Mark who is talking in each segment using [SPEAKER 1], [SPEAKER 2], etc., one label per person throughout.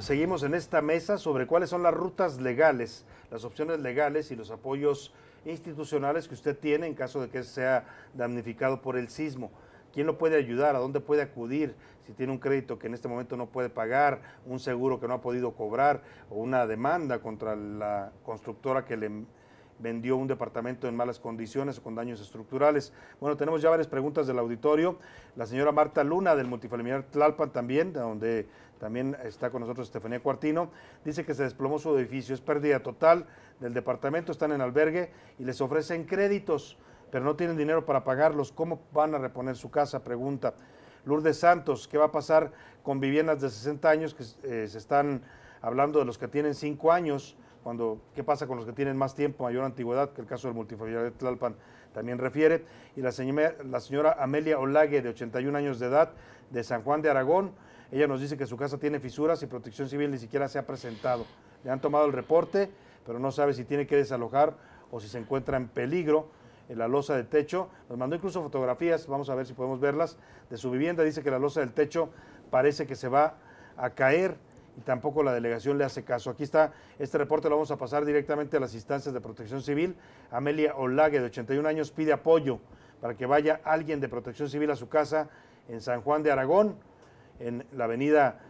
[SPEAKER 1] Seguimos en esta mesa sobre cuáles son las rutas legales, las opciones legales y los apoyos institucionales que usted tiene en caso de que sea damnificado por el sismo. ¿Quién lo puede ayudar? ¿A dónde puede acudir? Si tiene un crédito que en este momento no puede pagar, un seguro que no ha podido cobrar o una demanda contra la constructora que le vendió un departamento en malas condiciones o con daños estructurales. Bueno, tenemos ya varias preguntas del auditorio. La señora Marta Luna del multifamiliar Tlalpan también, donde también está con nosotros Estefanía Cuartino, dice que se desplomó su edificio, es pérdida total del departamento, están en albergue y les ofrecen créditos, pero no tienen dinero para pagarlos. ¿Cómo van a reponer su casa? Pregunta. Lourdes Santos, ¿qué va a pasar con viviendas de 60 años que eh, se están hablando de los que tienen 5 años? cuando qué pasa con los que tienen más tiempo, mayor antigüedad, que el caso del multifamiliar de Tlalpan también refiere, y la señora, la señora Amelia Olague, de 81 años de edad, de San Juan de Aragón, ella nos dice que su casa tiene fisuras y protección civil ni siquiera se ha presentado. Le han tomado el reporte, pero no sabe si tiene que desalojar o si se encuentra en peligro en la losa de techo. Nos mandó incluso fotografías, vamos a ver si podemos verlas, de su vivienda. Dice que la losa del techo parece que se va a caer tampoco la delegación le hace caso. Aquí está, este reporte lo vamos a pasar directamente a las instancias de protección civil. Amelia Olague, de 81 años, pide apoyo para que vaya alguien de protección civil a su casa en San Juan de Aragón, en la avenida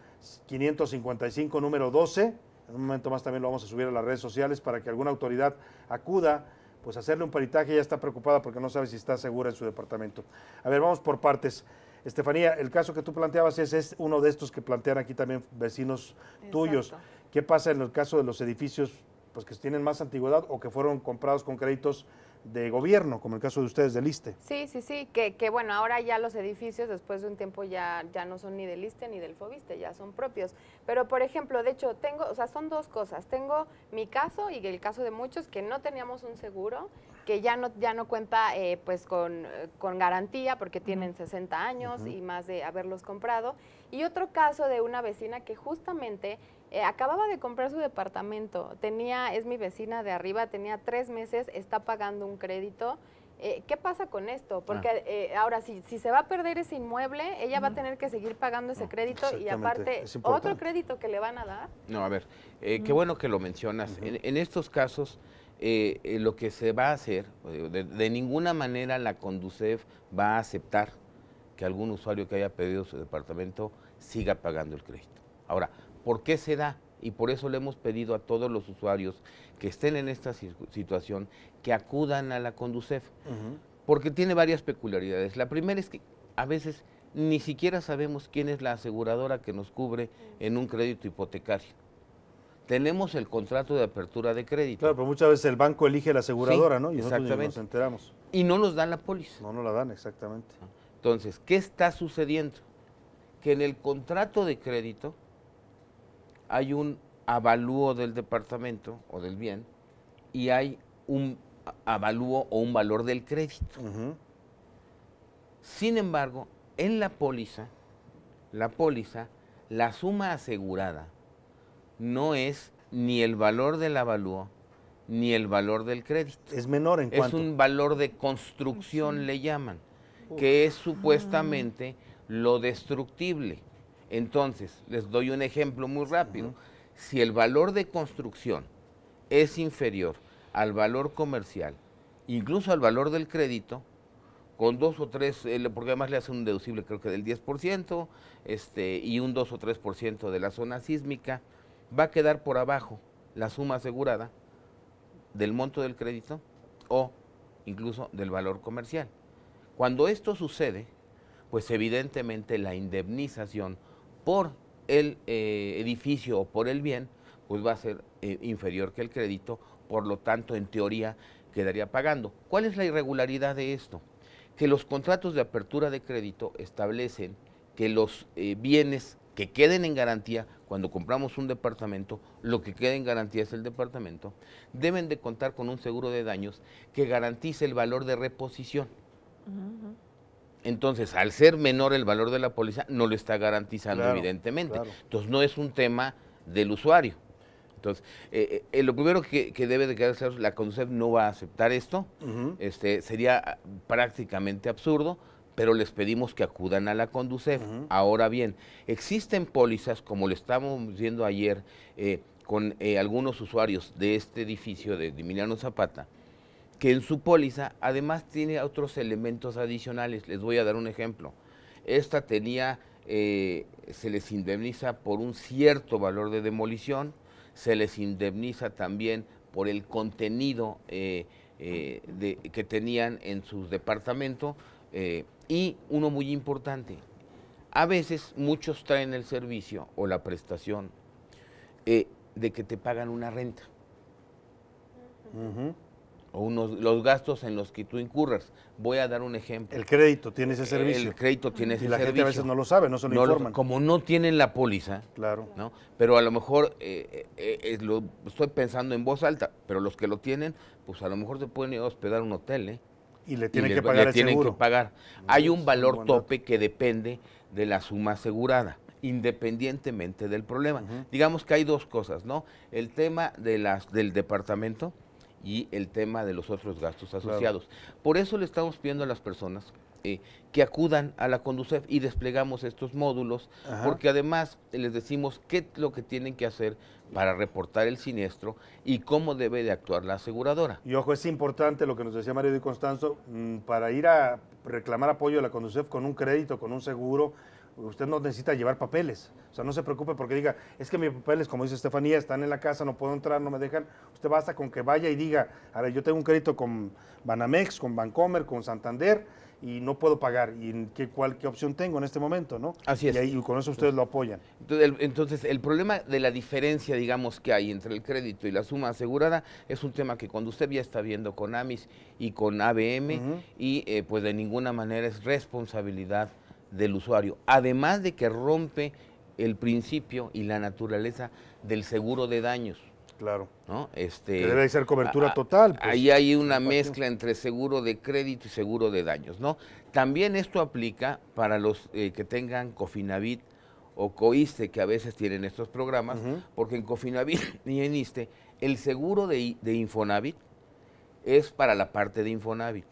[SPEAKER 1] 555, número 12. En un momento más también lo vamos a subir a las redes sociales para que alguna autoridad acuda, pues hacerle un peritaje. Ya está preocupada porque no sabe si está segura en su departamento. A ver, vamos por partes. Estefanía, el caso que tú planteabas es, es uno de estos que plantean aquí también vecinos tuyos. ¿Qué pasa en el caso de los edificios pues, que tienen más antigüedad o que fueron comprados con créditos de gobierno, como el caso de ustedes del ISTE.
[SPEAKER 2] Sí, sí, sí, que, bueno, ahora ya los edificios después de un tiempo ya, ya no son ni del ISTE ni del FOBISTE, ya son propios. Pero, por ejemplo, de hecho, tengo, o sea, son dos cosas. Tengo mi caso y el caso de muchos que no teníamos un seguro que ya no, ya no cuenta eh, pues con, garantía porque tienen 60 años y más de haberlos comprado. Y otro caso de una vecina que justamente eh, acababa de comprar su departamento, tenía, es mi vecina de arriba, tenía tres meses, está pagando un crédito. Eh, ¿Qué pasa con esto? Ah. Porque ahora, si, si se va a perder ese inmueble, ella va a tener que seguir pagando ese crédito y aparte otro crédito que le van a dar.
[SPEAKER 3] No, a ver, qué bueno que lo mencionas. en, estos casos, eh, eh, lo que se va a hacer, eh, de, ninguna manera la Conducef va a aceptar que algún usuario que haya pedido su departamento siga pagando el crédito. Ahora, ¿por qué se da? Y por eso le hemos pedido a todos los usuarios que estén en esta situación que acudan a la Conducef, porque tiene varias peculiaridades. La primera es que a veces ni siquiera sabemos quién es la aseguradora que nos cubre en un crédito hipotecario tenemos el contrato de apertura
[SPEAKER 1] de crédito. Claro, pero muchas veces el banco elige la aseguradora, ¿no? Y exactamente. nos enteramos.
[SPEAKER 3] Y no nos dan la póliza. No nos la dan, exactamente. Entonces, ¿qué está sucediendo? Que en el contrato de crédito hay un avalúo del departamento o del bien y hay un avalúo o un valor del crédito. Sin embargo, en la póliza, la póliza, la suma asegurada no es ni el valor del avalúo ni el valor del crédito.
[SPEAKER 1] Es menor en cuanto. Es un
[SPEAKER 3] valor de construcción, le llaman, que es supuestamente lo destructible. Entonces, les doy un ejemplo muy rápido. Si el valor de construcción es inferior al valor comercial, incluso al valor del crédito, con dos o tres, porque además le hace un deducible creo que del 10%, este, y un 2 o 3% de la zona sísmica, va a quedar por abajo la suma asegurada del monto del crédito o incluso del valor comercial. Cuando esto sucede, pues evidentemente la indemnización por el eh, edificio o por el bien, pues va a ser eh, inferior que el crédito, por lo tanto, en teoría, quedaría pagando. ¿Cuál es la irregularidad de esto? Que los contratos de apertura de crédito establecen que los eh, bienes que queden en garantía cuando compramos un departamento, lo que queda en garantía es el departamento, deben de contar con un seguro de daños que garantice el valor de reposición. Entonces, al ser menor el valor de la póliza, no lo está garantizando, evidentemente. Entonces, no es un tema del usuario. Entonces, eh, eh, eh, lo primero que, debe de quedar claro, la CONCEP no va a aceptar esto. este, sería ah, prácticamente absurdo pero les pedimos que acudan a la Conducef. Ahora bien, existen pólizas, como le estábamos viendo ayer eh, con eh, algunos usuarios de este edificio de Emiliano Zapata, que en su póliza además tiene otros elementos adicionales. Les voy a dar un ejemplo. Esta tenía, eh, se les indemniza por un cierto valor de demolición, se les indemniza también por el contenido que tenían en sus departamentos, eh, y uno muy importante, a veces muchos traen el servicio o la prestación eh, de que te pagan una renta. O unos, los gastos en los que tú incurras. Voy a dar un ejemplo. El crédito tiene ese servicio. El crédito tiene ese servicio. Y la gente a veces no lo sabe, no se lo informan. como no tienen la póliza. Claro. ¿no? Pero a lo mejor eh, estoy pensando en voz alta, pero los que lo tienen, pues a lo mejor se pueden ir a hospedar un hotel, ¿eh? Y le tienen que pagar pagar. Hay un valor tope que depende de la suma asegurada, independientemente del problema. Digamos que hay dos cosas, ¿no? El tema de las, del departamento y el tema de los otros gastos asociados. Por eso le estamos pidiendo a las personas eh, que acudan a la Conducef y desplegamos estos módulos, porque además les decimos qué es lo que tienen que hacer para reportar el siniestro y cómo debe de actuar la aseguradora.
[SPEAKER 1] Y ojo, es importante lo que nos decía Mario Di Constanzo, mm, para ir a reclamar apoyo a la Conducef con un crédito, con un seguro, usted no necesita llevar papeles. O sea, no se preocupe porque diga, es que mis papeles, como dice Estefanía, están en la casa, no puedo entrar, no me dejan. Usted basta con que vaya y diga, ahora yo tengo un crédito con Banamex, con Bancomer, con Santander y no puedo pagar. ¿Y qué, cuál, opción tengo en este momento? ¿no? Así es. Y, con eso ustedes lo apoyan.
[SPEAKER 3] Entonces el, entonces el, problema de la diferencia, digamos, que hay entre el crédito y la suma asegurada es un tema que cuando usted ya está viendo con AMIS y con ABM, y eh, pues de ninguna manera es responsabilidad del usuario, además de que rompe el principio y la naturaleza del seguro de daños. Claro. ¿no? Este, debe ser cobertura total. Pues, ahí hay una mezcla entre seguro de crédito y seguro de daños, ¿no? También esto aplica para los eh, que tengan Cofinavit o COISTE, que a veces tienen estos programas, porque en Cofinavit y en ISTE, el seguro de, de Infonavit es para la parte de Infonavit.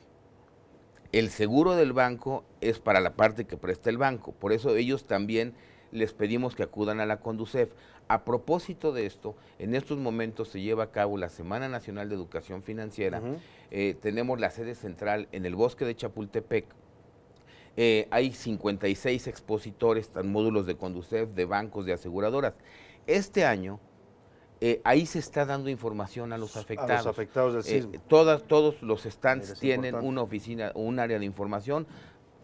[SPEAKER 3] El seguro del banco es para la parte que presta el banco, por eso ellos también les pedimos que acudan a la Conducef. A propósito de esto, en estos momentos se lleva a cabo la Semana Nacional de Educación Financiera. Eh, tenemos la sede central en el bosque de Chapultepec. Eh, hay 56 expositores, módulos de Conducef, de bancos, de aseguradoras. Este año eh, ahí se está dando información a los afectados. Eh, todas, todos los stands tienen una oficina, un área de información,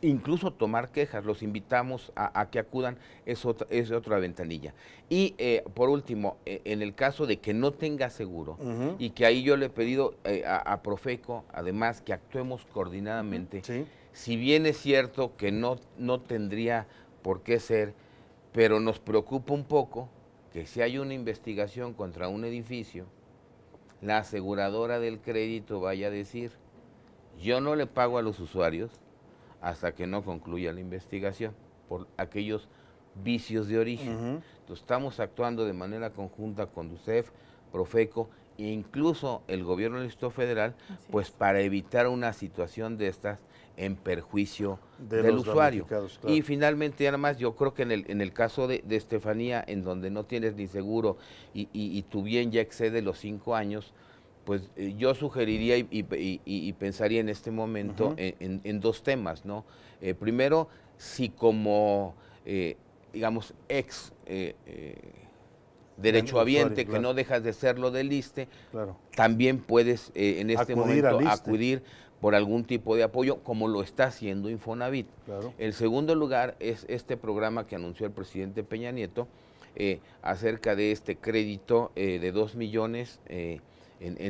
[SPEAKER 3] incluso tomar quejas, los invitamos a, que acudan, es otra, es otra ventanilla. Y eh, por último, en el caso de que no tenga seguro, y que ahí yo le he pedido a, Profeco, además, que actuemos coordinadamente, si bien es cierto que no, no tendría por qué ser, pero nos preocupa un poco que si hay una investigación contra un edificio, la aseguradora del crédito vaya a decir, yo no le pago a los usuarios hasta que no concluya la investigación por aquellos vicios de origen. Entonces estamos actuando de manera conjunta con DUCEF, Profeco e incluso el gobierno del Instituto Federal, pues para evitar una situación de estas en perjuicio del usuario. Y finalmente, además, yo creo que en el, caso de, Estefanía, en donde no tienes ni seguro y, tu bien ya excede los cinco años, pues eh, yo sugeriría y, pensaría en este momento en, dos temas, ¿no? Eh, primero, si como, eh, digamos, ex derechohabiente, que no dejas de serlo del ISTE, también puedes eh, en este momento acudir por algún tipo de apoyo, como lo está haciendo Infonavit. El segundo lugar es este programa que anunció el presidente Peña Nieto eh, acerca de este crédito eh, de 2 millones en,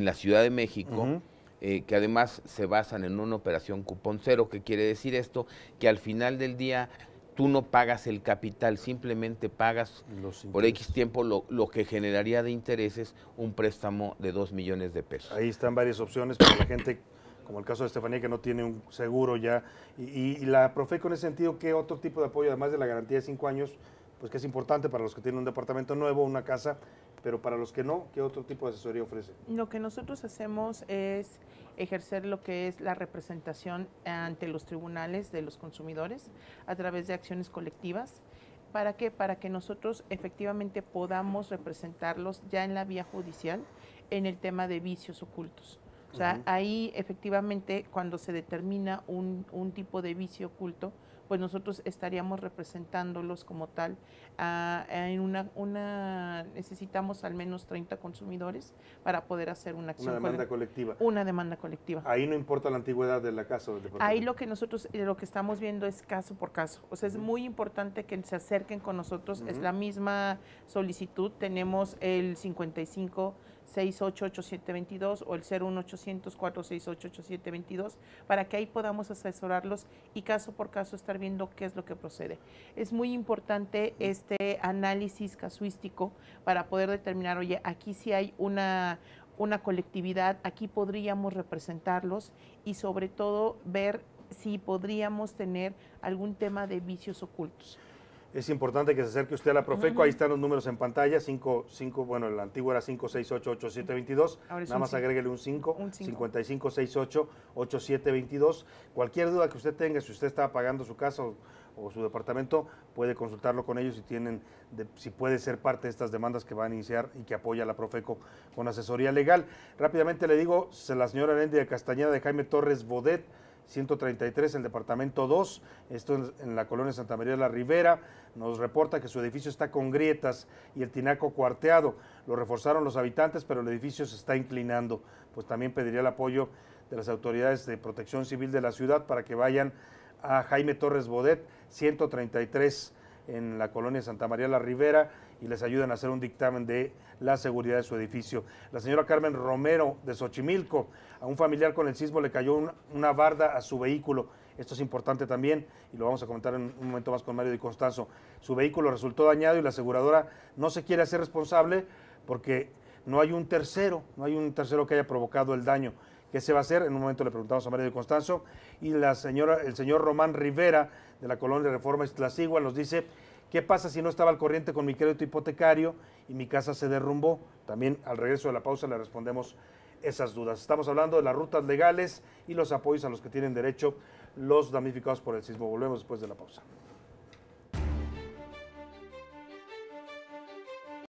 [SPEAKER 3] la Ciudad de México. que además se basan en una operación cupón cero, que quiere decir esto, que al final del día tú no pagas el capital, simplemente pagas Los por X tiempo lo, que generaría de intereses un préstamo de 2 millones de pesos.
[SPEAKER 1] Ahí están varias opciones para la gente, como el caso de Estefanía, que no tiene un seguro ya. Y, la Profeco en ese sentido, ¿qué otro tipo de apoyo, además de la garantía de 5 años, pues que es importante para los que tienen un departamento nuevo, una casa, pero para los que no, ¿qué otro tipo de asesoría ofrece?
[SPEAKER 2] Lo que nosotros hacemos es ejercer lo que es la representación ante los tribunales de los consumidores a través de acciones colectivas. ¿Para qué? Para que nosotros efectivamente podamos representarlos ya en la vía judicial en el tema de vicios ocultos. O sea, ahí efectivamente cuando se determina un, tipo de vicio oculto, pues nosotros estaríamos representándolos como tal. Ah, en una, una, necesitamos al menos 30 consumidores para poder hacer una acción. Una demanda colectiva. Una demanda colectiva.
[SPEAKER 1] Ahí no importa la antigüedad de la casa. Ahí
[SPEAKER 2] lo que nosotros, eh, lo que estamos viendo es caso por caso. O sea, es muy importante que se acerquen con nosotros. Es la misma solicitud. Tenemos el 55 688722 o el 01800 468 para que ahí podamos asesorarlos y caso por caso estar viendo qué es lo que procede. Es muy importante este análisis casuístico para poder determinar, oye, aquí si hay una colectividad, aquí podríamos representarlos y sobre todo ver si podríamos tener algún tema de vicios ocultos
[SPEAKER 1] es importante que se acerque usted a la Profeco. Ahí están los números en pantalla. 5, cinco bueno, el antiguo era 568-8722. Nada más agréguele un 5, 5568-8722. Cualquier duda que usted tenga, si usted está pagando su casa o, su departamento, puede consultarlo con ellos si, tienen si puede ser parte de estas demandas que van a iniciar y que apoya la Profeco con asesoría legal. Rápidamente le digo, la señora Lendia de Castañeda de Jaime Torres Bodet 133, el departamento 2, esto en, la colonia Santa María de la Ribera, nos reporta que su edificio está con grietas y el tinaco cuarteado. Lo reforzaron los habitantes, pero el edificio se está inclinando. Pues también pediría el apoyo de las autoridades de protección civil de la ciudad para que vayan a Jaime Torres Bodet, 133 en la colonia Santa María la Rivera y les ayudan a hacer un dictamen de la seguridad de su edificio. La señora Carmen Romero de Xochimilco, a un familiar con el sismo le cayó una barda a su vehículo. Esto es importante también y lo vamos a comentar en un momento más con Mario Di Constanzo. Su vehículo resultó dañado y la aseguradora no se quiere hacer responsable porque no hay un tercero, no hay un tercero que haya provocado el daño qué se va a hacer. En un momento le preguntamos a María de Constanzo. Y la señora, el señor Román Rivera, de la colonia Reforma Estlacigua, nos dice, ¿qué pasa si no estaba al corriente con mi crédito hipotecario y mi casa se derrumbó? También al regreso de la pausa le respondemos esas dudas. Estamos hablando de las rutas legales y los apoyos a los que tienen derecho los damnificados por el sismo. Volvemos después de la pausa.